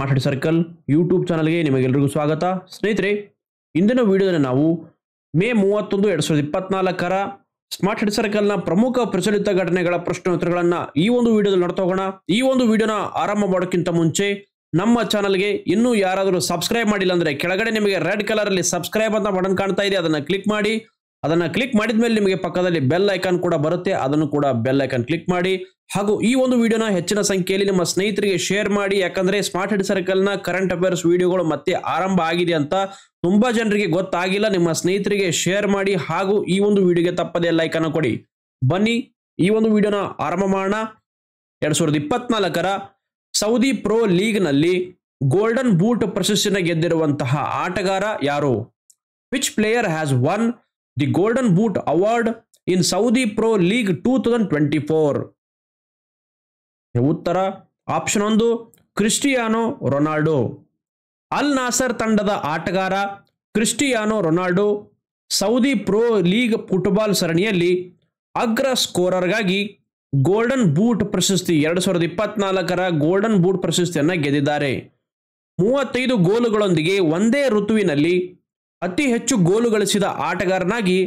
ಮಾತಾಡಿ circle YouTube ಚಾನಲ್ಗೆ ನಿಮಗೆಲ್ಲರಿಗೂ ಸ್ವಾಗತ ಸ್ನೇಹಿತರೆ ಇಂದಿನ ವಿಡಿಯೋದಲ್ಲಿ ನಾವು ಮೇ ಮೂವತ್ತೊಂದು ಎರಡು ಸಾವಿರದ ಇಪ್ಪತ್ನಾಲ್ಕರ ಸ್ಮಾರ್ಟ್ ಹೆಡ್ ಸರ್ಕಲ್ನ ಪ್ರಮುಖ ಪ್ರಚಲಿತ ಘಟನೆಗಳ ಪ್ರಶ್ನೋತ್ತರಗಳನ್ನು ಈ ಒಂದು ವಿಡಿಯೋದಲ್ಲಿ ನಡ್ತೋಗೋಣ ಹೋಗೋಣ ಈ ಒಂದು ವಿಡಿಯೋನ ಆರಂಭ ಮಾಡೋಕ್ಕಿಂತ ಮುಂಚೆ ನಮ್ಮ ಚಾನಲ್ಗೆ ಇನ್ನೂ ಯಾರಾದರೂ ಸಬ್ಸ್ಕ್ರೈಬ್ ಮಾಡಿಲ್ಲ ಅಂದರೆ ಕೆಳಗಡೆ ನಿಮಗೆ ರೆಡ್ ಕಲರಲ್ಲಿ ಸಬ್ಸ್ಕ್ರೈಬ್ ಅಂತ ಬಟನ್ ಕಾಣ್ತಾ ಇದೆ ಅದನ್ನು ಕ್ಲಿಕ್ ಮಾಡಿ ಅದನ್ನು ಕ್ಲಿಕ್ ಮಾಡಿದ ಮೇಲೆ ನಿಮಗೆ ಪಕ್ಕದಲ್ಲಿ ಬೆಲ್ ಐಕಾನ್ ಕೂಡ ಬರುತ್ತೆ ಅದನ್ನು ಕೂಡ ಬೆಲ್ ಐಕಾನ್ ಕ್ಲಿಕ್ ಮಾಡಿ ಹಾಗೂ ಈ ಒಂದು ವಿಡಿಯೋನ ಹೆಚ್ಚಿನ ಸಂಖ್ಯೆಯಲ್ಲಿ ನಿಮ್ಮ ಸ್ನೇಹಿತರಿಗೆ ಶೇರ್ ಮಾಡಿ ಯಾಕಂದ್ರೆ ಸ್ಮಾರ್ಟ್ ಹೆಡ್ ಸರ್ಕಲ್ನ ಕರೆಂಟ್ ಅಫೇರ್ಸ್ ವಿಡಿಯೋಗಳು ಮತ್ತೆ ಆರಂಭ ಆಗಿದೆ ಅಂತ ತುಂಬಾ ಜನರಿಗೆ ಗೊತ್ತಾಗಿಲ್ಲ ನಿಮ್ಮ ಸ್ನೇಹಿತರಿಗೆ ಶೇರ್ ಮಾಡಿ ಹಾಗೂ ಈ ಒಂದು ವಿಡಿಯೋಗೆ ತಪ್ಪದೇ ಲೈಕ್ ಅನ್ನು ಕೊಡಿ ಬನ್ನಿ ಈ ಒಂದು ವಿಡಿಯೋನ ಆರಂಭ ಮಾಡೋಣ ಎರಡ್ ಸಾವಿರದ ಇಪ್ಪತ್ನಾಲ್ಕರ ಸೌದಿ ಪ್ರೋ ಲೀಗ್ನಲ್ಲಿ ಗೋಲ್ಡನ್ ಬೂಟ್ ಪ್ರಶಸ್ತಿನ ಗೆದ್ದಿರುವಂತಹ ಆಟಗಾರ ಯಾರು which player has won the golden boot award in Saudi pro league two thousand twenty four ಉತ್ತರ ಆಪ್ಷನ್ ಒಂದು ಕ್ರಿಸ್ಟಿಯಾನೋ ರೊನಾಲ್ಡೊ ಅಲ್ ನಾಸರ್ ತಂಡದ ಆಟಗಾರ Cristiano Ronaldo Saudi pro league football ಸರಣಿಯಲ್ಲಿ ಅಗ್ರ ಸ್ಕೋರರ್ಗಾಗಿ ಗೋಲ್ಡನ್ ಬೂಟ್ ಪ್ರಶಸ್ತಿ ಎರಡು ಸಾವಿರದ ಇಪ್ಪತ್ನಾಲ್ಕರ ಗೋಲ್ಡನ್ ಬೂಟ್ ಪ್ರಶಸ್ತಿಯನ್ನು ಗೆದ್ದಿದ್ದಾರೆ ಮೂವತ್ತೈದು ಗೋಲುಗಳೊಂದಿಗೆ ಒಂದೇ ಋತುವಿನಲ್ಲಿ ಅತಿ ಹೆಚ್ಚು ಗೋಲು ಗಳಿಸಿದ ಆಟಗಾರನಾಗಿ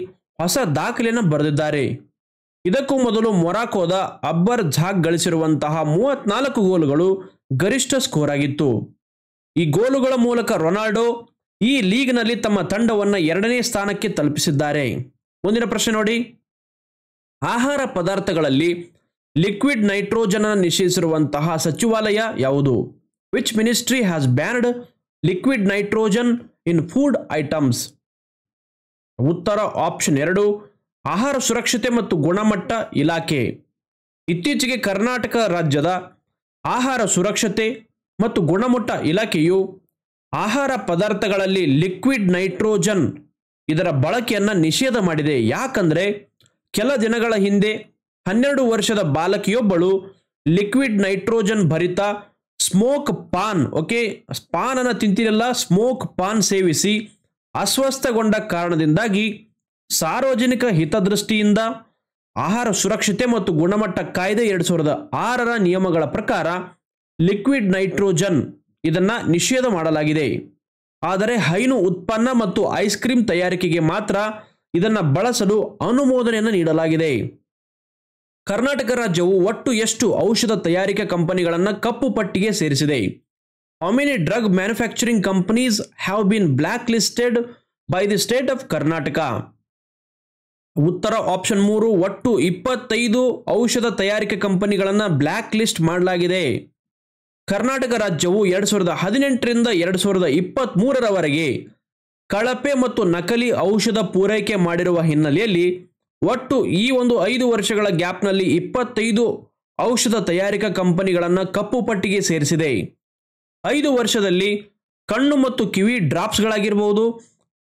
ಹೊಸ ದಾಖಲೆಯನ್ನು ಬರೆದಿದ್ದಾರೆ ಇದಕ್ಕೂ ಮೊದಲು ಮೊರಾಕೋದ ಅಬ್ಬರ್ ಝಾಕ್ ಗಳಿಸಿರುವಂತಹ ಮೂವತ್ನಾಲ್ಕು ಗೋಲುಗಳು ಗರಿಷ್ಠ ಸ್ಕೋರ್ ಆಗಿತ್ತು ಈ ಗೋಲುಗಳ ಮೂಲಕ ರೊನಾಲ್ಡೋ ಈ ಲೀಗ್ನಲ್ಲಿ ತಮ್ಮ ತಂಡವನ್ನು ಎರಡನೇ ಸ್ಥಾನಕ್ಕೆ ತಲುಪಿಸಿದ್ದಾರೆ ಮುಂದಿನ ಪ್ರಶ್ನೆ ನೋಡಿ ಆಹಾರ ಪದಾರ್ಥಗಳಲ್ಲಿ ಲಿಕ್ವಿಡ್ ನೈಟ್ರೋಜನ್ ನಿಷೇಧಿಸಿರುವಂತಹ ಸಚಿವಾಲಯ ಯಾವುದು which ministry has banned liquid nitrogen in food items ಉತ್ತರ ಆಪ್ಷನ್ ಎರಡು ಆಹಾರ ಸುರಕ್ಷತೆ ಮತ್ತು ಗುಣಮಟ್ಟ ಇಲಾಖೆ ಇತ್ತೀಚೆಗೆ ಕರ್ನಾಟಕ ರಾಜ್ಯದ ಆಹಾರ ಸುರಕ್ಷತೆ ಮತ್ತು ಗುಣಮಟ್ಟ ಇಲಾಖೆಯು ಆಹಾರ ಪದಾರ್ಥಗಳಲ್ಲಿ ಲಿಕ್ವಿಡ್ ನೈಟ್ರೋಜನ್ ಇದರ ಬಳಕೆಯನ್ನು ನಿಷೇಧ ಮಾಡಿದೆ ಯಾಕಂದರೆ ಕೆಲ ದಿನಗಳ ಹಿಂದೆ ಹನ್ನೆರಡು ವರ್ಷದ ಬಾಲಕಿಯೊಬ್ಬಳು ಲಿಕ್ವಿಡ್ ನೈಟ್ರೋಜನ್ ಭರಿತ ಸ್ಮೋಕ್ ಪಾನ್ ಓಕೆ ಪಾನನ್ನು ತಿಂತಿರಲ್ಲ ಸ್ಮೋಕ್ ಪಾನ್ ಸೇವಿಸಿ ಅಸ್ವಸ್ಥಗೊಂಡ ಕಾರಣದಿಂದಾಗಿ ಸಾರ್ವಜನಿಕ ಹಿತದೃಷ್ಟಿಯಿಂದ ಆಹಾರ ಸುರಕ್ಷತೆ ಮತ್ತು ಗುಣಮಟ್ಟ ಕಾಯ್ದೆ ಎರಡು ಸಾವಿರದ ಆರರ ನಿಯಮಗಳ ಪ್ರಕಾರ ಲಿಕ್ವಿಡ್ ನೈಟ್ರೋಜನ್ ಇದನ್ನು ನಿಷೇಧ ಮಾಡಲಾಗಿದೆ ಆದರೆ ಹೈನು ಉತ್ಪನ್ನ ಮತ್ತು ಐಸ್ ಕ್ರೀಮ್ ತಯಾರಿಕೆಗೆ ಮಾತ್ರ ಇದನ್ನು ಬಳಸಲು ಅನುಮೋದನೆಯನ್ನು ನೀಡಲಾಗಿದೆ ಕರ್ನಾಟಕ ರಾಜ್ಯವು ಒಟ್ಟು ಎಷ್ಟು ಔಷಧ ತಯಾರಿಕೆ ಕಂಪನಿಗಳನ್ನು ಕಪ್ಪು ಪಟ್ಟಿಗೆ ಸೇರಿಸಿದೆ how drug manufacturing companies have been blacklisted by the state of Karnataka ಉತ್ತರ ಆಪ್ಷನ್ ಮೂರು ಒಟ್ಟು ಇಪ್ಪತ್ತೈದು ಔಷಧ ತಯಾರಿಕೆ ಕಂಪನಿಗಳನ್ನು ಬ್ಲ್ಯಾಕ್ ಲಿಸ್ಟ್ ಮಾಡಲಾಗಿದೆ ಕರ್ನಾಟಕ ರಾಜ್ಯವು ಎರಡು ಸಾವಿರದ ಹದಿನೆಂಟರಿಂದ ಎರಡು ಸಾವಿರದ ಇಪ್ಪತ್ತ್ ಮೂರರವರೆಗೆ ಕಳಪೆ ಮತ್ತು ನಕಲಿ ಔಷಧ ಪೂರೈಕೆ ಮಾಡಿರುವ ಹಿನ್ನೆಲೆಯಲ್ಲಿ ಒಟ್ಟು ಈ ಒಂದು ಐದು ವರ್ಷಗಳ ಗ್ಯಾಪ್ನಲ್ಲಿ ಇಪ್ಪತ್ತೈದು ಔಷಧ ತಯಾರಿಕಾ ಕಂಪನಿಗಳನ್ನು ಕಪ್ಪು ಪಟ್ಟಿಗೆ ಸೇರಿಸಿದೆ ಐದು ವರ್ಷದಲ್ಲಿ ಕಣ್ಣು ಮತ್ತು ಕಿವಿ ಡ್ರಾಪ್ಸ್ಗಳಾಗಿರ್ಬೋದು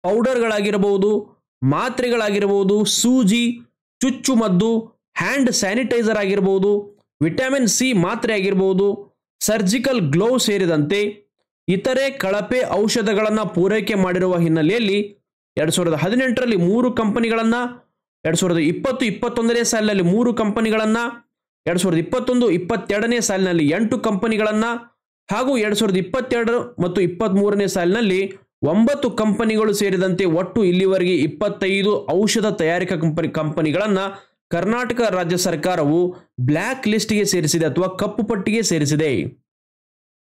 ಪೌಡರ್ಗಳಾಗಿರಬಹುದು ಮಾತ್ರೆಗಳಾಗಿರ್ಬೋದು ಸೂಜಿ ಚುಚ್ಚುಮದ್ದು ಹ್ಯಾಂಡ್ ಸ್ಯಾನಿಟೈಸರ್ ಆಗಿರ್ಬೋದು ವಿಟಮಿನ್ ಸಿ ಮಾತ್ರೆ ಆಗಿರ್ಬೋದು ಸರ್ಜಿಕಲ್ ಗ್ಲೋವ್ ಸೇರಿದಂತೆ ಇತರೆ ಕಳಪೆ ಔಷಧಗಳನ್ನು ಪೂರೈಕೆ ಮಾಡಿರುವ ಹಿನ್ನೆಲೆಯಲ್ಲಿ ಎರಡು ಸಾವಿರದ ಹದಿನೆಂಟರಲ್ಲಿ ಮೂರು ಕಂಪನಿಗಳನ್ನು ಎರಡು ಸಾವಿರದ ಇಪ್ಪತ್ತು ಇಪ್ಪತ್ತೊಂದನೇ ಸಾಲಿನಲ್ಲಿ ಮೂರು ಕಂಪನಿಗಳನ್ನು ಎರಡು ಸಾವಿರದ ಇಪ್ಪತ್ತೊಂದು ಇಪ್ಪತ್ತೆರಡನೇ ಸಾಲಿನಲ್ಲಿ ಎಂಟು ಕಂಪನಿಗಳನ್ನು ಹಾಗೂ ಎರಡು ಸಾವಿರದ ಇಪ್ಪತ್ತೆರಡು ಮತ್ತು ಇಪ್ಪತ್ತ್ಮೂರನೇ ಸಾಲಿನಲ್ಲಿ ಒಂಬತ್ತು ಕಂಪನಿಗಳು ಸೇರಿದಂತೆ ಒಟ್ಟು ಇಲ್ಲಿವರೆಗೆ ಇಪ್ಪತ್ತೈದು ಔಷಧ ತಯಾರಿಕಾ ಕಂಪನಿ ಕಂಪನಿಗಳನ್ನು ಕರ್ನಾಟಕ ರಾಜ್ಯ ಸರ್ಕಾರವು ಬ್ಲ್ಯಾಕ್ ಲಿಸ್ಟ್ಗೆ ಸೇರಿಸಿದೆ ಅಥವಾ ಕಪ್ಪು ಪಟ್ಟಿಗೆ ಸೇರಿಸಿದೆ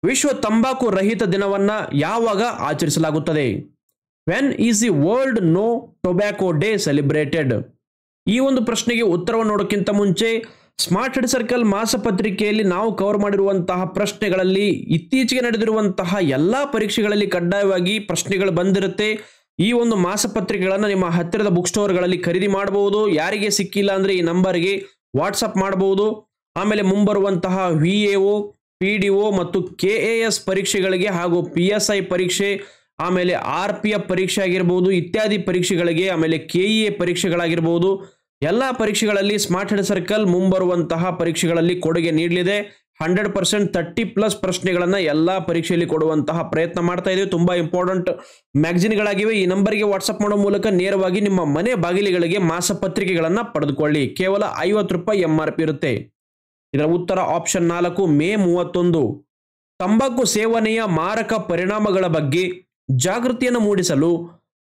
ವಿಶ್ವ ತಂಬಾಕು ರಹಿತ ದಿನವನ್ನು ಯಾವಾಗ ಆಚರಿಸಲಾಗುತ್ತದೆ when is the world no tobacco day celebrated ಈ ಒಂದು ಪ್ರಶ್ನೆಗೆ ಉತ್ತರವನ್ನು ನೋಡೋಕ್ಕಿಂತ ಮುಂಚೆ ಸ್ಮಾರ್ಟ್ ಹೆಡ್ ಸರ್ಕಲ್ ಮಾಸಪತ್ರಿಕೆಯಲ್ಲಿ ನಾವು ಕವರ್ ಮಾಡಿರುವಂತಹ ಪ್ರಶ್ನೆಗಳಲ್ಲಿ ಇತ್ತೀಚೆಗೆ ನಡೆದಿರುವಂತಹ ಎಲ್ಲ ಪರೀಕ್ಷೆಗಳಲ್ಲಿ ಕಡ್ಡಾಯವಾಗಿ ಪ್ರಶ್ನೆಗಳು ಬಂದಿರುತ್ತೆ ಈ ಒಂದು ಮಾಸಪತ್ರಿಕೆಗಳನ್ನು ನಿಮ್ಮ ಹತ್ತಿರದ ಬುಕ್ ಸ್ಟೋರ್ಗಳಲ್ಲಿ ಖರೀದಿ ಮಾಡಬಹುದು ಯಾರಿಗೆ ಸಿಕ್ಕಿಲ್ಲ ಅಂದರೆ ಈ ನಂಬರ್ಗೆ ವಾಟ್ಸಪ್ ಮಾಡಬಹುದು ಆಮೇಲೆ ಮುಂಬರುವಂತಹ ವಿ ಎ ಒ ಪಿ ಮತ್ತು ಕೆ ಎಸ್ ಪರೀಕ್ಷೆಗಳಿಗೆ ಹಾಗೂ ಪಿ ಪರೀಕ್ಷೆ ಆಮೇಲೆ ಆರ್ ಪಿ ಎಫ್ ಪರೀಕ್ಷೆ ಆಗಿರ್ಬೋದು ಇತ್ಯಾದಿ ಪರೀಕ್ಷೆಗಳಿಗೆ ಆಮೇಲೆ ಕೆ ಇ ಎ ಪರೀಕ್ಷೆಗಳಾಗಿರ್ಬೋದು ಎಲ್ಲ ಪರೀಕ್ಷೆಗಳಲ್ಲಿ ಸ್ಮಾರ್ಟ್ ಹೆಡ್ ಸರ್ಕಲ್ ಮುಂಬರುವಂತಹ ಪರೀಕ್ಷೆಗಳಲ್ಲಿ ಕೊಡುಗೆ ನೀಡಲಿದೆ ಹಂಡ್ರೆಡ್ ಪರ್ಸೆಂಟ್ ತರ್ಟಿ ಪ್ಲಸ್ ಪ್ರಶ್ನೆಗಳನ್ನು ಎಲ್ಲ ಪರೀಕ್ಷೆಯಲ್ಲಿ ಕೊಡುವಂತಹ ಪ್ರಯತ್ನ ಮಾಡ್ತಾ ಇದ್ದೀವಿ ತುಂಬ ಇಂಪಾರ್ಟೆಂಟ್ ಮ್ಯಾಗ್ಝಿನ್ಗಳಾಗಿವೆ ಈ ನಂಬರ್ಗೆ ವಾಟ್ಸಪ್ ಮಾಡೋ ಮೂಲಕ ನೇರವಾಗಿ ನಿಮ್ಮ ಮನೆ ಬಾಗಿಲಿಗಳಿಗೆ ಮಾಸಪತ್ರಿಕೆಗಳನ್ನು ಪಡೆದುಕೊಳ್ಳಿ ಕೇವಲ ಐವತ್ತು ರೂಪಾಯಿ ಎಂ ಆರ್ ಪಿ ಇರುತ್ತೆ ಇದರ ಉತ್ತರ ಆಪ್ಷನ್ ನಾಲ್ಕು ಮೇ ಮೂವತ್ತೊಂದು ತಂಬಾಕು ಸೇವನೆಯ ಮಾರಕ ಪರಿಣಾಮಗಳ ಬಗ್ಗೆ ಜಾಗೃತಿಯನ್ನು ಮೂಡಿಸಲು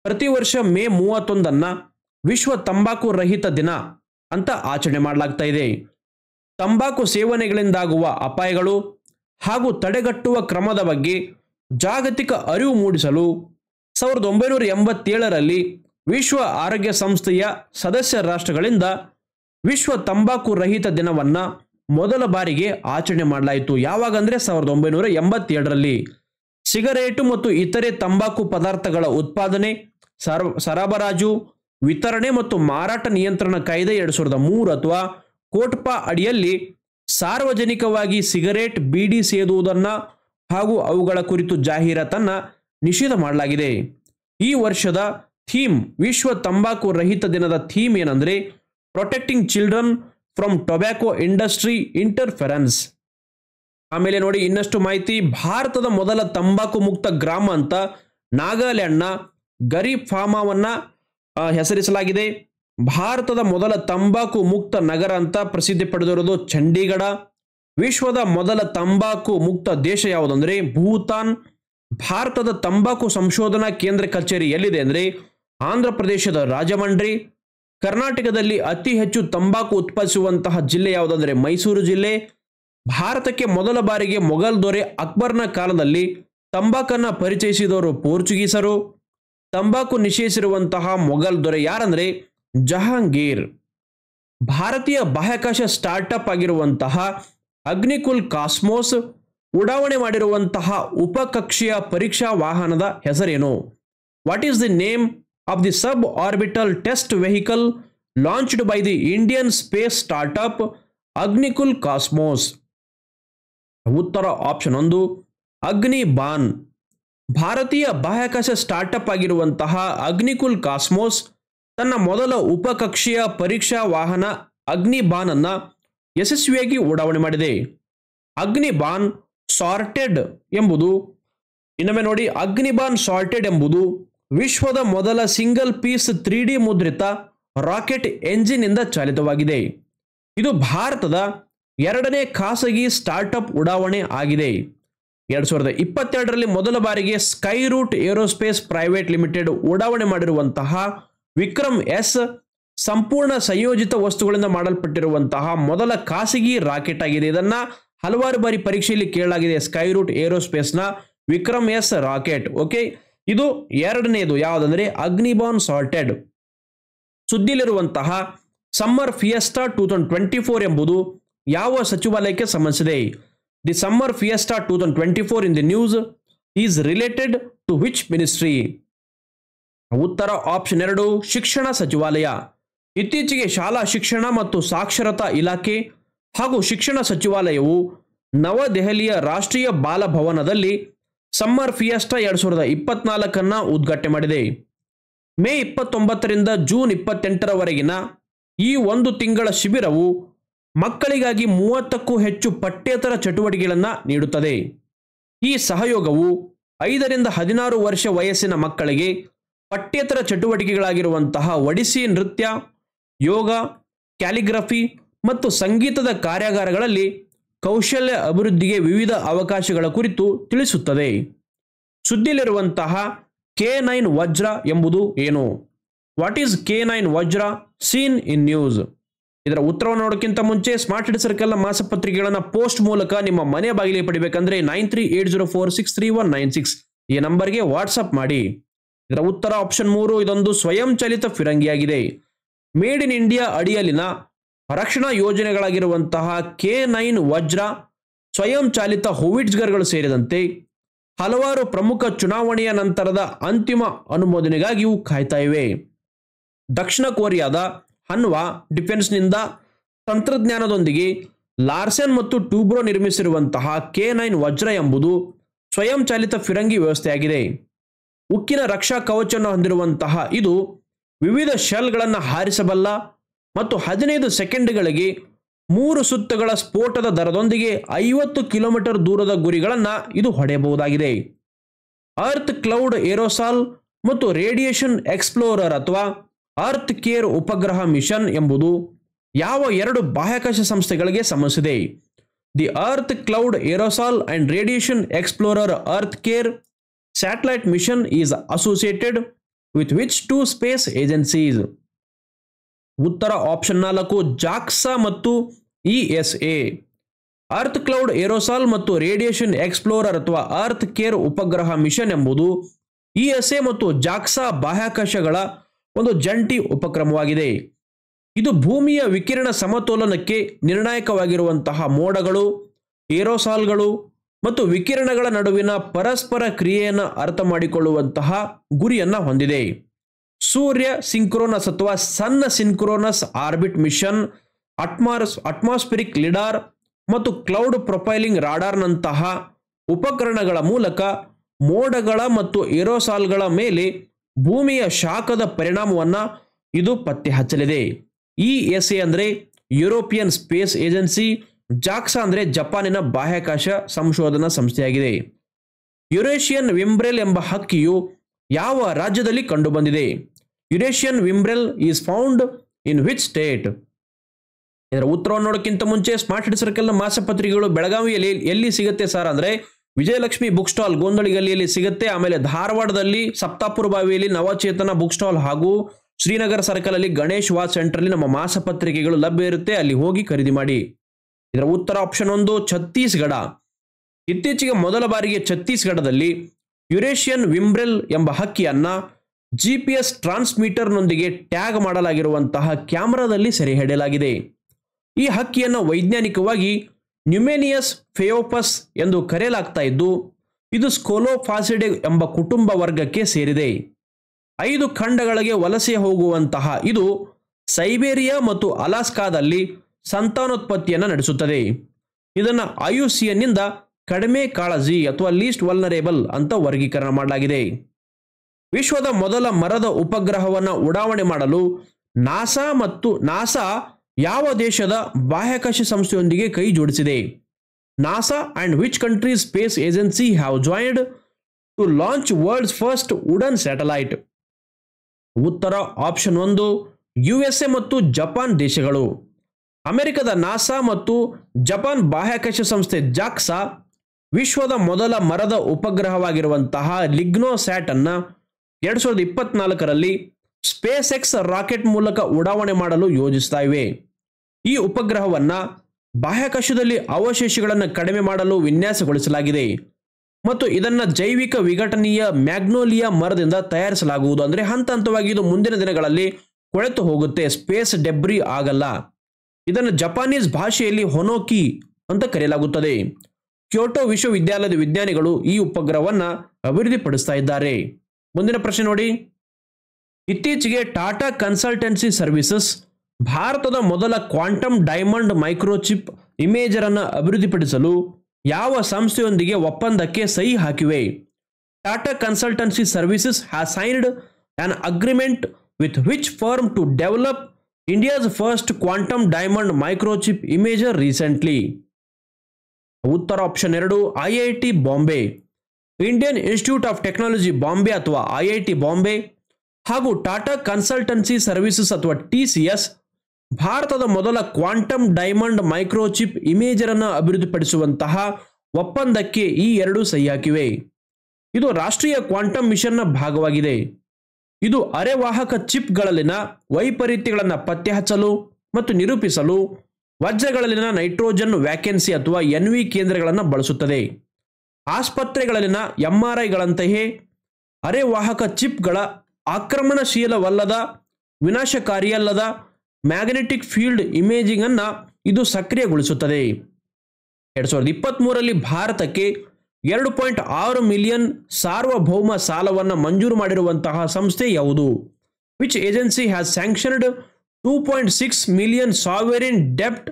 ಪ್ರತಿ ವರ್ಷ ಮೇ ಮೂವತ್ತೊಂದನ್ನು ವಿಶ್ವ ತಂಬಾಕು ರಹಿತ ದಿನ ಅಂತ ಆಚರಣೆ ಮಾಡಲಾಗ್ತಾ ಇದೆ ತಂಬಾಕು ಸೇವನೆಗಳಿಂದಾಗುವ ಅಪಾಯಗಳು ಹಾಗೂ ತಡೆಗಟ್ಟುವ ಕ್ರಮದ ಬಗ್ಗೆ ಜಾಗತಿಕ ಅರಿವು ಮೂಡಿಸಲು ಸಾವಿರದ ಒಂಬೈನೂರ ಎಂಬತ್ತೇಳರಲ್ಲಿ ವಿಶ್ವ ಆರೋಗ್ಯ ಸಂಸ್ಥೆಯ ಸದಸ್ಯ ರಾಷ್ಟ್ರಗಳಿಂದ ವಿಶ್ವ ತಂಬಾಕು ರಹಿತ ದಿನವನ್ನು ಮೊದಲ ಬಾರಿಗೆ ಆಚರಣೆ ಮಾಡಲಾಯಿತು ಯಾವಾಗ ಅಂದರೆ ಸಾವಿರದ ಒಂಬೈನೂರ ಎಂಬತ್ತೇಳರಲ್ಲಿ ಸಿಗರೇಟು ಮತ್ತು ಇತರೆ ತಂಬಾಕು ಪದಾರ್ಥಗಳ ಉತ್ಪಾದನೆ ಸರಬರಾಜು ವಿತರಣೆ ಮತ್ತು ಮಾರಾಟ ನಿಯಂತ್ರಣ ಕಾಯ್ದೆ ಎರಡ್ ಸಾವಿರದ ಮೂರು ಅಥವಾ ಕೋಟ್ಪಾ ಅಡಿಯಲ್ಲಿ ಸಾರ್ವಜನಿಕವಾಗಿ ಸಿಗರೇಟ್ ಬೀಡಿ ಸೇದುವುದನ್ನು ಹಾಗೂ ಅವುಗಳ ಕುರಿತು ಜಾಹೀರಾತನ್ನು ನಿಷೇಧ ಮಾಡಲಾಗಿದೆ ಈ ವರ್ಷದ ಥೀಮ್ ವಿಶ್ವ ತಂಬಾಕು ರಹಿತ ದಿನದ ಥೀಮ್ ಏನಂದರೆ protecting children from tobacco industry interference ಆಮೇಲೆ ನೋಡಿ ಇನ್ನಷ್ಟು ಮಾಹಿತಿ ಭಾರತದ ಮೊದಲ ತಂಬಾಕು ಮುಕ್ತ ಗ್ರಾಮ ಅಂತ ನಾಗಾಲ್ಯಾಂಡ್ನ ಗರೀಬ್ ಫಾರ್ಮಾವನ್ನ ಹೆಸರಿಸಲಾಗಿದೆ ಭಾರತದ ಮೊದಲ ತಂಬಾಕು ಮುಕ್ತ ನಗರ ಅಂತ ಪ್ರಸಿದ್ಧಿ ಪಡೆದಿರೋದು ಚಂಡೀಗಢ ವಿಶ್ವದ ಮೊದಲ ತಂಬಾಕು ಮುಕ್ತ ದೇಶ ಯಾವುದಂದ್ರೆ ಭೂತಾನ್ ಭಾರತದ ತಂಬಾಕು ಸಂಶೋಧನಾ ಕೇಂದ್ರ ಕಚೇರಿ ಎಲ್ಲಿದೆ ಅಂದ್ರೆ ಆಂಧ್ರ ಪ್ರದೇಶದ ರಾಜಮಂಡ್ರಿ ಕರ್ನಾಟಕದಲ್ಲಿ ಅತಿ ಹೆಚ್ಚು ತಂಬಾಕು ಉತ್ಪಾದಿಸುವಂತಹ ಜಿಲ್ಲೆ ಯಾವುದಂದ್ರೆ ಮೈಸೂರು ಜಿಲ್ಲೆ ಭಾರತಕ್ಕೆ ಮೊದಲ ಬಾರಿಗೆ ಮೊಘಲ್ ದೊರೆ ಅಕ್ಬರ್ನ ಕಾಲದಲ್ಲಿ ತಂಬಾಕನ್ನ ಪರಿಚಯಿಸಿದವರು ಪೋರ್ಚುಗೀಸರು ತಂಬಾಕು ನಿಷೇಧಿಸಿರುವಂತಹ ಮೊಘಲ್ ದೊರೆ ಯಾರಂದ್ರೆ ಜಹಾಂಗೀರ್ ಭಾರತೀಯ ಬಾಹ್ಯಾಕಾಶ ಸ್ಟಾರ್ಟ್ಅಪ್ ಆಗಿರುವಂತಹ ಅಗ್ನಿಕುಲ್ ಕಾಸ್ಮೋಸ್ ಉಡಾವಣೆ ಮಾಡಿರುವಂತಹ ಉಪಕಕ್ಷೀಯ ಪರೀಕ್ಷಾ ವಾಹನದ ಹೆಸರೇನು what is the name of the suborbital test vehicle launched by the Indian space startup Agnikul Cosmos ಉತ್ತರ ಆಪ್ಷನ್ ಒಂದು ಅಗ್ನಿ ಬಾನ್ ಭಾರತೀಯ ಬಾಹ್ಯಾಕಾಶ ಸ್ಟಾರ್ಟ್ಅಪ್ ಆಗಿರುವಂತಹ ಅಗ್ನಿಕುಲ್ ಕಾಸ್ಮೋಸ್ ತನ್ನ ಮೊದಲ ಉಪಕಕ್ಷೀಯ ಪರೀಕ್ಷಾ ವಾಹನ ಅಗ್ನಿಬಾನ್ ಅನ್ನ ಯಶಸ್ವಿಯಾಗಿ ಉಡಾವಣೆ ಮಾಡಿದೆ ಅಗ್ನಿಬಾನ್ ಸಾರ್ಟೆಡ್ ಎಂಬುದು ಇನ್ನೊಮ್ಮೆ ನೋಡಿ ಅಗ್ನಿಬಾನ್ ಸಾರ್ಟೆಡ್ ಎಂಬುದು ವಿಶ್ವದ ಮೊದಲ ಸಿಂಗಲ್ ಪೀಸ್ ತ್ರೀ ಡಿ ಮುದ್ರಿತ ರಾಕೆಟ್ ಎಂಜಿನ್ ಇಂದ ಚಾಲಿತವಾಗಿದೆ ಇದು ಭಾರತದ ಎರಡನೇ ಖಾಸಗಿ ಸ್ಟಾರ್ಟಪ್ ಉಡಾವಣೆ ಆಗಿದೆ ಎರಡ್ ಸಾವಿರದ ಇಪ್ಪತ್ತೆರಡರಲ್ಲಿ ಮೊದಲ ಬಾರಿಗೆ Skyroot aerospace private limited ಉಡಾವಣೆ ಮಾಡಿರುವಂತಹ ವಿಕ್ರಮ್ ಎಸ್ ಸಂಪೂರ್ಣ ಸಂಯೋಜಿತ ವಸ್ತುಗಳಿಂದ ಮಾಡಲ್ಪಟ್ಟಿರುವಂತಹ ಮೊದಲ ಖಾಸಗಿ ರಾಕೆಟ್ ಆಗಿದೆ ಇದನ್ನ ಹಲವಾರು ಬಾರಿ ಪರೀಕ್ಷೆಯಲ್ಲಿ ಕೇಳಲಾಗಿದೆ ಸ್ಕೈ ರೂಟ್ ಏರೋಸ್ಪೇಸ್ನ ವಿಕ್ರಮ್ ಎಸ್ ರಾಕೆಟ್ ಓಕೆ ಇದು ಎರಡನೇದು ಯಾವುದಂದ್ರೆ ಅಗ್ನಿಬಾನ್ ಸಾಲ್ಟೆಡ್ ಸುದ್ದಿಲಿರುವಂತಹ summer fiesta two thousand twenty four ಎಂಬುದು ಯಾವ ಸಚಿವಾಲಯಕ್ಕೆ ಸಂಬಂಧಿಸಿದೆ The summer fiesta 2024 in the news is related to which ministry? ಉತ್ತರ ಆಪ್ಷನ್ ಎರಡು ಶಿಕ್ಷಣ ಸಚಿವಾಲಯ ಇತ್ತೀಚೆಗೆ ಶಾಲಾ ಶಿಕ್ಷಣ ಮತ್ತು ಸಾಕ್ಷರತಾ ಇಲಾಖೆ ಹಾಗೂ ಶಿಕ್ಷಣ ಸಚಿವಾಲಯವು ನವದೆಹಲಿಯ ರಾಷ್ಟ್ರೀಯ ಬಾಲಭವನದಲ್ಲಿ ಸಮ್ಮರ್ ಫಿಯಸ್ಟ ಎರಡ್ ಸಾವಿರದ ಇಪ್ಪತ್ನಾಲ್ಕನ್ನು ಉದ್ಘಾಟನೆ ಮಾಡಿದೆ ಮೇ ಇಪ್ಪತ್ತೊಂಬತ್ತರಿಂದ ಜೂನ್ ಇಪ್ಪತ್ತೆಂಟರವರೆಗಿನ ಈ ಒಂದು ತಿಂಗಳ ಶಿಬಿರವು ಮಕ್ಕಳಿಗಾಗಿ ಮೂವತ್ತಕ್ಕೂ ಹೆಚ್ಚು ಪಠ್ಯೇತರ ಚಟುವಟಿಕೆಗಳನ್ನು ನೀಡುತ್ತದೆ ಈ ಸಹಯೋಗವು ಐದರಿಂದ ಹದಿನಾರು ವರ್ಷ ವಯಸ್ಸಿನ ಮಕ್ಕಳಿಗೆ ಪಠ್ಯೇತರ ಚಟುವಟಿಕೆಗಳಾಗಿರುವಂತಹ ಒಡಿಸಿ ನೃತ್ಯ ಯೋಗ ಕ್ಯಾಲಿಗ್ರಫಿ ಮತ್ತು ಸಂಗೀತದ ಕಾರ್ಯಾಗಾರಗಳಲ್ಲಿ ಕೌಶಲ್ಯ ಅಭಿವೃದ್ಧಿಗೆ ವಿವಿಧ ಅವಕಾಶಗಳ ಕುರಿತು ತಿಳಿಸುತ್ತದೆ ಸುದ್ದಿಯಲ್ಲಿರುವಂತಹ ಕೆ ನೈನ್ ವಜ್ರ ಎಂಬುದು ಏನು what is K nine Vajra seen in news ಇದರ ಉತ್ತರವನ್ನು ನೋಡೋಕ್ಕಿಂತ ಮುಂಚೆ ಸ್ಮಾರ್ಟ್ ಹಿಡ್ ಸರ್ಕಲ್ನ ಮಾಸಪತ್ರಿಕೆಗಳನ್ನು ಪೋಸ್ಟ್ ಮೂಲಕ ನಿಮ್ಮ ಮನೆ ಬಾಗಿಲಿಗೆ ಪಡಿಬೇಕಂದ್ರೆ nine three eight zero four six three one nine six ಈ ನಂಬರ್ಗೆ ವಾಟ್ಸಪ್ ಮಾಡಿ ಇದರ ಉತ್ತರ ಆಪ್ಷನ್ ಮೂರು ಇದೊಂದು ಸ್ವಯಂಚಾಲಿತ ಫಿರಂಗಿಯಾಗಿದೆ ಮೇಡ್ ಇನ್ ಇಂಡಿಯಾ ಅಡಿಯಲ್ಲಿನ ರಕ್ಷಣಾ ಯೋಜನೆಗಳಾಗಿರುವಂತಹ ಕೆ ನೈನ್ ವಜ್ರ ಸ್ವಯಂಚಾಲಿತ ಹೋವಿಟ್ಸ್ಗರ್ಗಳು ಸೇರಿದಂತೆ ಹಲವಾರು ಪ್ರಮುಖ ಚುನಾವಣೆಯ ನಂತರದ ಅಂತಿಮ ಅನುಮೋದನೆಗಾಗಿಯೂ ಕಾಯ್ತಾ ಇವೆ ದಕ್ಷಿಣ ಕೊರಿಯಾದ ಹನ್ವಾ ಡಿಫೆನ್ಸ್ನಿಂದ ತಂತ್ರಜ್ಞಾನದೊಂದಿಗೆ ಲಾರ್ಸೆನ್ ಮತ್ತು ಟ್ಯೂಬ್ರೋ ನಿರ್ಮಿಸಿರುವಂತಹ ಕೆ ನೈನ್ ವಜ್ರ ಎಂಬುದು ಸ್ವಯಂಚಾಲಿತ ಫಿರಂಗಿ ವ್ಯವಸ್ಥೆಯಾಗಿದೆ ಉಕ್ಕಿನ ರಕ್ಷಾ ಕವಚವನ್ನು ಹೊಂದಿರುವಂತಹ ಇದು ವಿವಿಧ ಶೆಲ್ಗಳನ್ನು ಹಾರಿಸಬಲ್ಲ ಮತ್ತು ಹದಿನೈದು ಸೆಕೆಂಡ್ಗಳಿಗೆ ಮೂರು ಸುತ್ತುಗಳ ಸ್ಫೋಟದ ದರದೊಂದಿಗೆ ಐವತ್ತು ಕಿಲೋಮೀಟರ್ ದೂರದ ಗುರಿಗಳನ್ನು ಇದು ಹೊಡೆಯಬಹುದಾಗಿದೆ ಅರ್ತ್ ಕ್ಲೌಡ್ ಏರೋಸಾಲ್ ಮತ್ತು ರೇಡಿಯೇಷನ್ ಎಕ್ಸ್ಪ್ಲೋರರ್ ಅಥವಾ ಅರ್ತ್ ಕೇರ್ ಉಪಗ್ರಹ ಮಿಷನ್ ಎಂಬುದು ಯಾವ ಎರಡು ಬಾಹ್ಯಾಕಾಶ ಸಂಸ್ಥೆಗಳಿಗೆ ಸಂಬಂಧಿಸಿದೆ the Earth cloud aerosol and radiation explorer EarthCARE satellite mission is associated with which two space agencies ಉತ್ತರ ಆಪ್ಷನ್ ನಾಲ್ಕು ಜಾಕ್ಸಾ ಮತ್ತು E S A Earth cloud aerosol ಮತ್ತು ರೇಡಿಯೇಷನ್ ಎಕ್ಸ್ಪ್ಲೋರರ್ ಅಥವಾ ಅರ್ಥ್ ಕೇರ್ ಉಪಗ್ರಹ ಮಿಷನ್ ಎಂಬುದು E S A ಮತ್ತು JAXA ಬಾಹ್ಯಾಕಾಶಗಳ ಒಂದು ಜಂಟಿ ಉಪಕ್ರಮವಾಗಿದೆ ಇದು ಭೂಮಿಯ ವಿಕಿರಣ ಸಮತೋಲನಕ್ಕೆ ನಿರ್ಣಾಯಕವಾಗಿರುವಂತಹ ಮೋಡಗಳು ಏರೋಸಾಲ್ಗಳು ಮತ್ತು ವಿಕಿರಣಗಳ ನಡುವಿನ ಪರಸ್ಪರ ಕ್ರಿಯೆಯನ್ನು ಅರ್ಥ ಮಾಡಿಕೊಳ್ಳುವಂತಹ ಗುರಿಯನ್ನು ಹೊಂದಿದೆ ಸೂರ್ಯ ಸಿಂಕ್ರೋನಸ್ ಅಥವಾ ಸಣ್ಣ ಸಿಂಕ್ರೋನಸ್ ಆರ್ಬಿಟ್ ಮಿಷನ್ ಅಟ್ಮಾರ್ಸ್ ಅಟ್ಮಾಸ್ಫಿರಿಕ್ ಲಿಡಾರ್ ಮತ್ತು ಕ್ಲೌಡ್ ಪ್ರೊಫೈಲಿಂಗ್ ರಾಡಾರ್ನಂತಹ ಉಪಕರಣಗಳ ಮೂಲಕ ಮೋಡಗಳ ಮತ್ತು ಏರೋಸಾಲ್ಗಳ ಮೇಲೆ ಭೂಮಿಯ ಶಾಖದ ಪರಿಣಾಮವನ್ನ ಇದು ಪತ್ತೆ ಹಚ್ಚಲಿದೆ ಈ ಎಸ್ ಎ ಅಂದ್ರೆ ಯುರೋಪಿಯನ್ ಸ್ಪೇಸ್ ಏಜೆನ್ಸಿ ಜಾಕ್ಸಾ ಅಂದ್ರೆ ಜಪಾನಿನ ಬಾಹ್ಯಾಕಾಶ ಸಂಶೋಧನಾ ಸಂಸ್ಥೆಯಾಗಿದೆ ಯುರೇಷಿಯನ್ ವಿಂಬ್ರೆಲ್ ಎಂಬ ಹಕ್ಕಿಯು ಯಾವ ರಾಜ್ಯದಲ್ಲಿ ಕಂಡುಬಂದಿದೆ Eurasian whimbrel is found in which state ಇದರ ಉತ್ತರವನ್ನು ನೋಡೋಕ್ಕಿಂತ ಮುಂಚೆ ಸ್ಮಾರ್ಟ್ ಸರ್ಕಲ್ನ ಮಾಸಪತ್ರಿಕೆಗಳು ಬೆಳಗಾವಿಯಲ್ಲಿ ಎಲ್ಲಿ ಸಿಗುತ್ತೆ ಸರ್ ಅಂದರೆ ವಿಜಯಲಕ್ಷ್ಮಿ ಬುಕ್ ಸ್ಟಾಲ್ ಗೋಂದಳಿ ಗಲ್ಲಿಯಲ್ಲಿ ಸಿಗುತ್ತೆ ಆಮೇಲೆ ಧಾರವಾಡದಲ್ಲಿ ಸಪ್ತಾಪುರ ಬಾವಿಯಲ್ಲಿ ನವಚೇತನ ಬುಕ್ ಸ್ಟಾಲ್ ಹಾಗೂ ಶ್ರೀನಗರ ಸರ್ಕಲ್ ಅಲ್ಲಿ ಗಣೇಶ್ ವಾಚ್ ಸೆಂಟರ್ ಅಲ್ಲಿ ನಮ್ಮ ಮಾಸಪತ್ರಿಕೆಗಳು ಲಭ್ಯ ಇರುತ್ತೆ ಅಲ್ಲಿ ಹೋಗಿ ಖರೀದಿ ಮಾಡಿ ಇದರ ಉತ್ತರ ಆಪ್ಷನ್ ಒಂದು ಛತ್ತೀಸ್ಗಢ ಇತ್ತೀಚೆಗೆ ಮೊದಲ ಬಾರಿಗೆ ಛತ್ತೀಸ್ಗಢದಲ್ಲಿ ಯುರೇಷಿಯನ್ ವಿಂಬ್ರೆಲ್ ಎಂಬ ಹಕ್ಕಿಯನ್ನ ಜಿ ಪಿ ಎಸ್ ಟ್ರಾನ್ಸ್ಮೀಟರ್ನೊಂದಿಗೆ ಟ್ಯಾಗ್ ಮಾಡಲಾಗಿರುವಂತಹ ಕ್ಯಾಮರಾದಲ್ಲಿ ಸೆರೆ ಹಿಡಿಯಲಾಗಿದೆ ಈ ಹಕ್ಕಿಯನ್ನು ವೈಜ್ಞಾನಿಕವಾಗಿ ನ್ಯುಮೇನಿಯಸ್ ಫೆಯೋಪಸ್ ಎಂದು ಕರೆಯಲಾಗ್ತಾ ಇದ್ದು ಇದು ಸ್ಕೋಲೋಫಾಸಿಡೆ ಎಂಬ ಕುಟುಂಬ ವರ್ಗಕ್ಕೆ ಸೇರಿದೆ ಐದು ಖಂಡಗಳಿಗೆ ವಲಸೆ ಹೋಗುವಂತಹ ಇದು ಸೈಬೇರಿಯಾ ಮತ್ತು ಅಲಾಸ್ಕಾದಲ್ಲಿ ಸಂತಾನೋತ್ಪತ್ತಿಯನ್ನು ನಡೆಸುತ್ತದೆ ಇದನ್ನು ಆಯುಸಿಯನ್ನಿಂದ ಕಡಿಮೆ ಕಾಳಜಿ ಅಥವಾ ಲೀಸ್ಟ್ ವಲ್ನರೇಬಲ್ ಅಂತ ವರ್ಗೀಕರಣ ಮಾಡಲಾಗಿದೆ ವಿಶ್ವದ ಮೊದಲ ಮರದ ಉಪಗ್ರಹವನ್ನು ಉಡಾವಣೆ ಮಾಡಲು ನಾಸಾ ಮತ್ತು ನಾಸಾ ಯಾವ ದೇಶದ ಬಾಹ್ಯಾಕಾಶ ಸಂಸ್ಥೆಯೊಂದಿಗೆ ಕೈ ಜೋಡಿಸಿದೆ NASA and which country space agency have joined to launch world's first wooden satellite ಉತ್ತರ ಆಪ್ಷನ್ ಒಂದು ಯು ಎಸ್ ಎ ಮತ್ತು ಜಪಾನ್ ದೇಶಗಳು ಅಮೆರಿಕದ ನಾಸಾ ಮತ್ತು ಜಪಾನ್ ಬಾಹ್ಯಾಕಾಶ ಸಂಸ್ಥೆ ಜಾಕ್ಸಾ ವಿಶ್ವದ ಮೊದಲ ಮರದ ಉಪಗ್ರಹವಾಗಿರುವಂತಹ ಲಿಗ್ನೋ ಸ್ಯಾಟ್ ಅನ್ನು ಎರಡು ಸಾವಿರದ ಇಪ್ಪತ್ನಾಲ್ಕರಲ್ಲಿ ಸ್ಪೇಸ್ ಎಕ್ಸ್ ರಾಕೆಟ್ ಮೂಲಕ ಉಡಾವಣೆ ಮಾಡಲು ಯೋಜಿಸ್ತಾ ಇವೆ ಈ ಉಪಗ್ರಹವನ್ನ ಬಾಹ್ಯಾಕಾಶದಲ್ಲಿ ಅವಶೇಷಗಳನ್ನು ಕಡಿಮೆ ಮಾಡಲು ವಿನ್ಯಾಸಗೊಳಿಸಲಾಗಿದೆ ಮತ್ತು ಇದನ್ನ ಜೈವಿಕ ವಿಘಟನೀಯ ಮ್ಯಾಗ್ನೋಲಿಯಾ ಮರದಿಂದ ತಯಾರಿಸಲಾಗುವುದು ಅಂದರೆ ಹಂತ ಹಂತವಾಗಿ ಇದು ಮುಂದಿನ ದಿನಗಳಲ್ಲಿ ಕೊಳೆತು ಹೋಗುತ್ತೆ ಸ್ಪೇಸ್ ಡೆಬ್ರಿ ಆಗಲ್ಲ ಇದನ್ನು ಜಪಾನೀಸ್ ಭಾಷೆಯಲ್ಲಿ ಹೊನೋಕಿ ಅಂತ ಕರೆಯಲಾಗುತ್ತದೆ ಕ್ಯೋಟೋ ವಿಶ್ವವಿದ್ಯಾಲಯದ ವಿಜ್ಞಾನಿಗಳು ಈ ಉಪಗ್ರಹವನ್ನು ಅಭಿವೃದ್ಧಿಪಡಿಸ್ತಾ ಇದ್ದಾರೆ ಮುಂದಿನ ಪ್ರಶ್ನೆ ನೋಡಿ ಇತ್ತೀಚೆಗೆ ಟಾಟಾ ಕನ್ಸಲ್ಟೆನ್ಸಿ ಸರ್ವಿಸಸ್ ಭಾರತದ ಮೊದಲ ಕ್ವಾಂಟಮ್ ಡೈಮಂಡ್ ಮೈಕ್ರೋಚಿಪ್ ಇಮೇಜರನ್ನು ಅಭಿವೃದ್ಧಿಪಡಿಸಲು ಯಾವ ಸಂಸ್ಥೆಯೊಂದಿಗೆ ಒಪ್ಪಂದಕ್ಕೆ ಸಹಿ ಹಾಕಿವೆ Tata consultancy services has signed an agreement with which firm to develop India's first quantum diamond microchip imager recently ಉತ್ತರ ಆಪ್ಷನ್ ಎರಡು IIT Bombay Indian institute of technology Bombay ಅಥವಾ ಐಐಟಿ ಬಾಂಬೆ ಹಾಗೂ ಟಾಟಾ ಕನ್ಸಲ್ಟೆನ್ಸಿ ಸರ್ವಿಸಸ್ ಅಥವಾ ಟಿ ಸಿ ಎಸ್ ಭಾರತದ ಮೊದಲ ಕ್ವಾಂಟಮ್ ಡೈಮಂಡ್ ಮೈಕ್ರೋಚಿಪ್ ಅನ್ನು ಅಭಿವೃದ್ಧಿಪಡಿಸುವಂತಹ ಒಪ್ಪಂದಕ್ಕೆ ಈ ಎರಡು ಸಹಿ ಹಾಕಿವೆ ಇದು ರಾಷ್ಟ್ರೀಯ ಕ್ವಾಂಟಮ್ ಮಿಷನ್ನ ಭಾಗವಾಗಿದೆ ಇದು ಅರೆವಾಹಕ ಚಿಪ್ಗಳಲ್ಲಿನ ವೈಪರೀತ್ಯಗಳನ್ನು ಪತ್ತೆ ಹಚ್ಚಲು ಮತ್ತು ನಿರೂಪಿಸಲು ವಜ್ರಗಳಲ್ಲಿನ ನೈಟ್ರೋಜನ್ ವ್ಯಾಕೆನ್ಸಿ ಅಥವಾ ವಿ ಕೇಂದ್ರಗಳನ್ನು ಬಳಸುತ್ತದೆ ಆಸ್ಪತ್ರೆಗಳಲ್ಲಿನ ಎಂಆರ್ಐಗಳಂತೆಯೇ ಅರೆವಾಹಕ ಚಿಪ್ಗಳ ಆಕ್ರಮಣಶೀಲವಲ್ಲದ ವಿನಾಶಕಾರಿಯಲ್ಲದ ಮ್ಯಾಗ್ನೆಟಿಕ್ ಫೀಲ್ಡ್ ಇಮೇಜಿಂಗ್ ಅನ್ನು ಇದು ಸಕ್ರಿಯಗೊಳಿಸುತ್ತದೆ ಎರಡ್ ಸಾವಿರದ ಇಪ್ಪತ್ತ್ ಭಾರತಕ್ಕೆ ಎರಡು ಪಾಯಿಂಟ್ ಆರು ಮಿಲಿಯನ್ ಸಾರ್ವಭೌಮ ಸಾಲವನ್ನು ಮಂಜೂರು ಮಾಡಿರುವಂತಹ ಸಂಸ್ಥೆ ಯಾವುದು which agency has sanctioned two point six million sovereign ಡೆಪ್ಟ್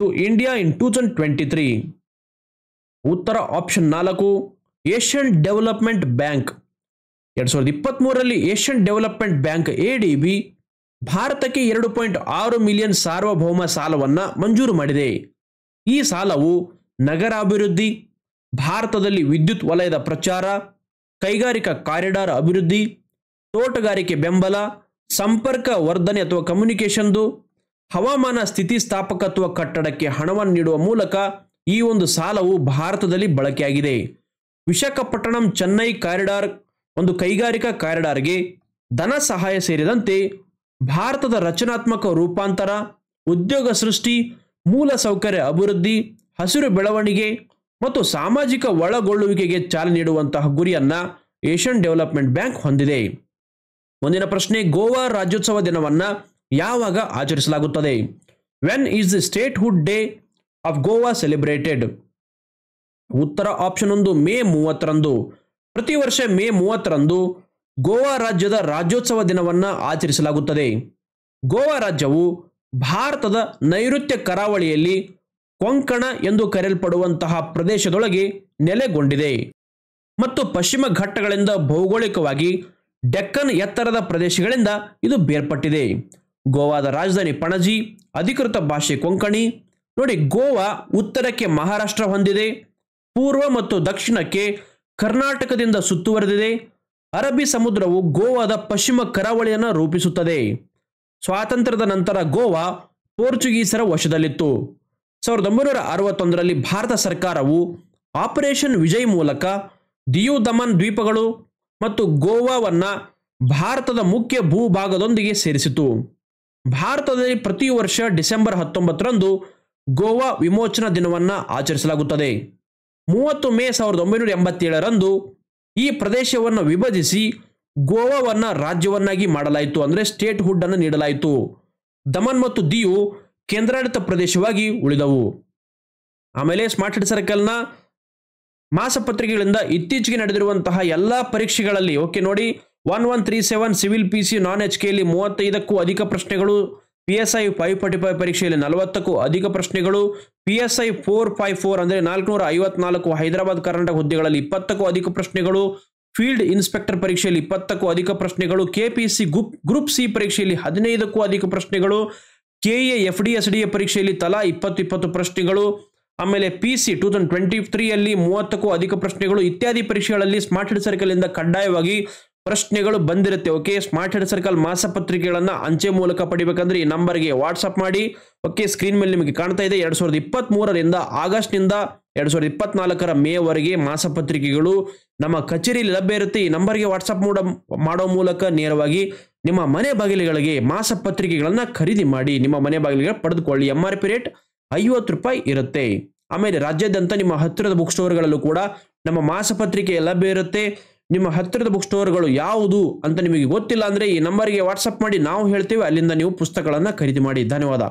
to India in two thousand twenty three ಉತ್ತರ ಆಪ್ಷನ್ ನಾಲ್ಕು ಏಷ್ಯನ್ ಡೆವಲಪ್ಮೆಂಟ್ ಬ್ಯಾಂಕ್ ಎರಡು ಸಾವಿರದ ಮೂರರಲ್ಲಿ Asian development bank A D B ಭಾರತಕ್ಕೆ ಎರಡು ಪಾಯಿಂಟ್ ಆರು ಮಿಲಿಯನ್ ಸಾರ್ವಭೌಮ ಸಾಲವನ್ನು ಮಂಜೂರು ಮಾಡಿದೆ ಈ ಸಾಲವು ನಗರಾಭಿವೃದ್ಧಿ ಭಾರತದಲ್ಲಿ ವಿದ್ಯುತ್ ವಲಯದ ಪ್ರಚಾರ ಕೈಗಾರಿಕಾ ಕಾರಿಡಾರ್ ಅಭಿವೃದ್ಧಿ ತೋಟಗಾರಿಕೆ ಬೆಂಬಲ ಸಂಪರ್ಕ ವರ್ಧನೆ ಅಥವಾ ಕಮ್ಯುನಿಕೇಷನ್ದು ಹವಾಮಾನ ಸ್ಥಿತಿಸ್ಥಾಪಕತ್ವ ಕಟ್ಟಡಕ್ಕೆ ಹಣವನ್ನು ನೀಡುವ ಮೂಲಕ ಈ ಒಂದು ಸಾಲವು ಭಾರತದಲ್ಲಿ ಬಳಕೆಯಾಗಿದೆ ವಿಶಾಖಪಟ್ಟಣಂ ಚೆನ್ನೈ ಕಾರಿಡಾರ್ ಒಂದು ಕೈಗಾರಿಕಾ ಕಾರಿಡಾರ್ಗೆ ಧನ ಸಹಾಯ ಸೇರಿದಂತೆ ಭಾರತದ ರಚನಾತ್ಮಕ ರೂಪಾಂತರ ಉದ್ಯೋಗ ಸೃಷ್ಟಿ ಮೂಲ ಸೌಕರ್ಯ ಅಭಿವೃದ್ಧಿ ಹಸಿರು ಬೆಳವಣಿಗೆ ಮತ್ತು ಸಾಮಾಜಿಕ ಒಳಗೊಳ್ಳುವಿಕೆಗೆ ಚಾಲನೆ ನೀಡುವಂತಹ ಗುರಿಯನ್ನ ಏಷ್ಯನ್ ಡೆವಲಪ್ಮೆಂಟ್ ಬ್ಯಾಂಕ್ ಹೊಂದಿದೆ ಮುಂದಿನ ಪ್ರಶ್ನೆ ಗೋವಾ ರಾಜ್ಯೋತ್ಸವ ದಿನವನ್ನು ಯಾವಾಗ ಆಚರಿಸಲಾಗುತ್ತದೆ when is the statehood day of Goa celebrated ಉತ್ತರ ಆಪ್ಷನ್ ಒಂದು ಮೇ ಮೂವತ್ತರಂದು ಪ್ರತಿ ವರ್ಷ ಮೇ ಮೂವತ್ತರಂದು ಗೋವಾ ರಾಜ್ಯದ ರಾಜ್ಯೋತ್ಸವ ದಿನವನ್ನು ಆಚರಿಸಲಾಗುತ್ತದೆ ಗೋವಾ ರಾಜ್ಯವು ಭಾರತದ ನೈಋತ್ಯ ಕರಾವಳಿಯಲ್ಲಿ ಕೊಂಕಣ ಎಂದು ಕರೆಯಲ್ಪಡುವಂತಹ ಪ್ರದೇಶದೊಳಗೆ ನೆಲೆಗೊಂಡಿದೆ ಮತ್ತು ಪಶ್ಚಿಮ ಘಟ್ಟಗಳಿಂದ ಭೌಗೋಳಿಕವಾಗಿ ಡೆಕ್ಕನ್ ಎತ್ತರದ ಪ್ರದೇಶಗಳಿಂದ ಇದು ಬೇರ್ಪಟ್ಟಿದೆ ಗೋವಾದ ರಾಜಧಾನಿ ಪಣಜಿ ಅಧಿಕೃತ ಭಾಷೆ ಕೊಂಕಣಿ ನೋಡಿ ಗೋವಾ ಉತ್ತರಕ್ಕೆ ಮಹಾರಾಷ್ಟ್ರ ಹೊಂದಿದೆ ಪೂರ್ವ ಮತ್ತು ದಕ್ಷಿಣಕ್ಕೆ ಕರ್ನಾಟಕದಿಂದ ಸುತ್ತುವರೆದಿದೆ ಅರಬ್ಬಿ ಸಮುದ್ರವು ಗೋವಾದ ಪಶ್ಚಿಮ ಕರಾವಳಿಯನ್ನು ರೂಪಿಸುತ್ತದೆ ಸ್ವಾತಂತ್ರ್ಯದ ನಂತರ ಗೋವಾ ಪೋರ್ಚುಗೀಸರ ವಶದಲ್ಲಿತ್ತು ಸಾವಿರದ ಒಂಬೈನೂರ ಅರವತ್ತೊಂದರಲ್ಲಿ ಭಾರತ ಸರ್ಕಾರವು ಆಪರೇಷನ್ ವಿಜಯ್ ಮೂಲಕ ದಿಯು ದಮನ್ ದ್ವೀಪಗಳು ಮತ್ತು ಗೋವಾವನ್ನು ಭಾರತದ ಮುಖ್ಯ ಭೂಭಾಗದೊಂದಿಗೆ ಸೇರಿಸಿತು ಭಾರತದಲ್ಲಿ ಪ್ರತಿ ವರ್ಷ ಡಿಸೆಂಬರ್ ಹತ್ತೊಂಬತ್ತರಂದು ಗೋವಾ ವಿಮೋಚನಾ ದಿನವನ್ನು ಆಚರಿಸಲಾಗುತ್ತದೆ ಮೂವತ್ತು ಮೇ ಸಾವಿರದ ಒಂಬೈನೂರ ಎಂಬತ್ತೇಳರಂದು ಈ ಪ್ರದೇಶವನ್ನು ವಿಭಜಿಸಿ ಗೋವಾವನ್ನು ರಾಜ್ಯವನ್ನಾಗಿ ಮಾಡಲಾಯಿತು ಅಂದರೆ ಸ್ಟೇಟ್ ಹುಡ್ ಅನ್ನು ನೀಡಲಾಯಿತು ದಮನ್ ಮತ್ತು ದಿಯು ಕೇಂದ್ರಾಡಳಿತ ಪ್ರದೇಶವಾಗಿ ಉಳಿದವು ಆಮೇಲೆ ಸ್ಮಾರ್ಟ್ ಸರ್ಕಲ್ನ ಮಾಸಪತ್ರಿಕೆಗಳಿಂದ ಇತ್ತೀಚೆಗೆ ನಡೆದಿರುವಂತಹ ಎಲ್ಲ ಪರೀಕ್ಷೆಗಳಲ್ಲಿ ಓಕೆ ನೋಡಿ one one three seven civil P C non H ಕೆಯಲ್ಲಿ ಮೂವತ್ತೈದಕ್ಕೂ ಅಧಿಕ ಪ್ರಶ್ನೆಗಳು P PSI five forty five ಪರೀಕ್ಷೆಯಲ್ಲಿ ನಲವತ್ತಕ್ಕೂ ಅಧಿಕ ಪ್ರಶ್ನೆಗಳು P S I four five four ಅಂದರೆ ನಾಲ್ಕುನೂರ ಐವತ್ನಾಲ್ಕು ಹೈದರಾಬಾದ್ ಕರ್ನಾಟಕ ಹುದ್ದೆಗಳಲ್ಲಿ ಇಪ್ಪತ್ತಕ್ಕೂ ಅಧಿಕ ಪ್ರಶ್ನೆಗಳು ಫೀಲ್ಡ್ ಇನ್ಸ್ಪೆಕ್ಟರ್ ಪರೀಕ್ಷೆಯಲ್ಲಿ ಇಪ್ಪತ್ತಕ್ಕೂ ಅಧಿಕ ಪ್ರಶ್ನೆಗಳು ಸಿ ಗ್ರೂಪ್ ಗ್ರೂಪ್ ಸಿ ಪರೀಕ್ಷೆಯಲ್ಲಿ ಹದಿನೈದಕ್ಕೂ ಅಧಿಕ ಪ್ರಶ್ನೆಗಳು K A F D S D A ಪರೀಕ್ಷೆಯಲ್ಲಿ ತಲಾ ಇಪ್ಪತ್ತು ಇಪ್ಪತ್ತು ಪ್ರಶ್ನೆಗಳು ಆಮೇಲೆ P C two thousand twenty ತ್ರೀಯಲ್ಲಿ ಮೂವತ್ತಕ್ಕೂ ಅಧಿಕ ಪ್ರಶ್ನೆಗಳು ಇತ್ಯಾದಿ ಪರೀಕ್ಷೆಗಳಲ್ಲಿ ಸ್ಮಾರ್ಟ್ ಸರ್ಕಲ್ ಇಂದ ಕಡ್ಡಾಯವಾಗಿ ಪ್ರಶ್ನೆಗಳು ಬಂದಿರುತ್ತೆ ಓಕೆ ಸ್ಮಾರ್ಟ್ ಹೆಡ್ ಸರ್ಕಲ್ ಮಾಸಪತ್ರಿಕೆಗಳನ್ನು ಅಂಚೆ ಮೂಲಕ ಪಡಿಬೇಕಂದ್ರೆ ಈ ನಂಬರ್ಗೆ ವಾಟ್ಸಪ್ ಮಾಡಿ ಓಕೆ ಸ್ಕ್ರೀನ್ ಮೇಲೆ ನಿಮಗೆ ಕಾಣ್ತಾ ಇದೆ ಎರಡು ಸಾವಿರದ ಇಪ್ಪತ್ತ್ ಮೂರರಿಂದ ಆಗಸ್ಟ್ನಿಂದ ಎರಡು ಸಾವಿರದ ಇಪ್ಪತ್ನಾಲ್ಕರ ಮೇವರೆಗೆ ಮಾಸಪತ್ರಿಕೆಗಳು ನಮ್ಮ ಕಚೇರಿಯಲ್ಲಿ ಲಭ್ಯ ಇರುತ್ತೆ ಈ ನಂಬರ್ಗೆ ವಾಟ್ಸಪ್ ಮೂಡ ಮಾಡೋ ಮೂಲಕ ನೇರವಾಗಿ ನಿಮ್ಮ ಮನೆ ಬಾಗಿಲುಗಳಿಗೆ ಮಾಸಪತ್ರಿಕೆಗಳನ್ನು ಖರೀದಿ ಮಾಡಿ ನಿಮ್ಮ ಮನೆ ಬಾಗಿಲಿಗೆ ಪಡೆದುಕೊಳ್ಳಿ ಎಂ ಆರ್ ಪಿ ರೇಟ್ ಐವತ್ತು ರೂಪಾಯಿ ಇರುತ್ತೆ ಆಮೇಲೆ ರಾಜ್ಯಾದ್ಯಂತ ನಿಮ್ಮ ಹತ್ತಿರದ ಬುಕ್ ಸ್ಟೋರ್ಗಳಲ್ಲೂ ಕೂಡ ನಮ್ಮ ಮಾಸಪತ್ರಿಕೆ ಲಭ್ಯ ಇರುತ್ತೆ ನಿಮ್ಮ ಹತ್ತಿರದ ಬುಕ್ ಸ್ಟೋರ್ಗಳು ಯಾವುದು ಅಂತ ನಿಮಗೆ ಗೊತ್ತಿಲ್ಲ ಅಂದರೆ ಈ ನಂಬರಿಗೆ ವಾಟ್ಸಪ್ ಮಾಡಿ ನಾವು ಹೇಳ್ತೀವಿ ಅಲ್ಲಿಂದ ನೀವು ಪುಸ್ತಕಗಳನ್ನು ಖರೀದಿ ಮಾಡಿ ಧನ್ಯವಾದ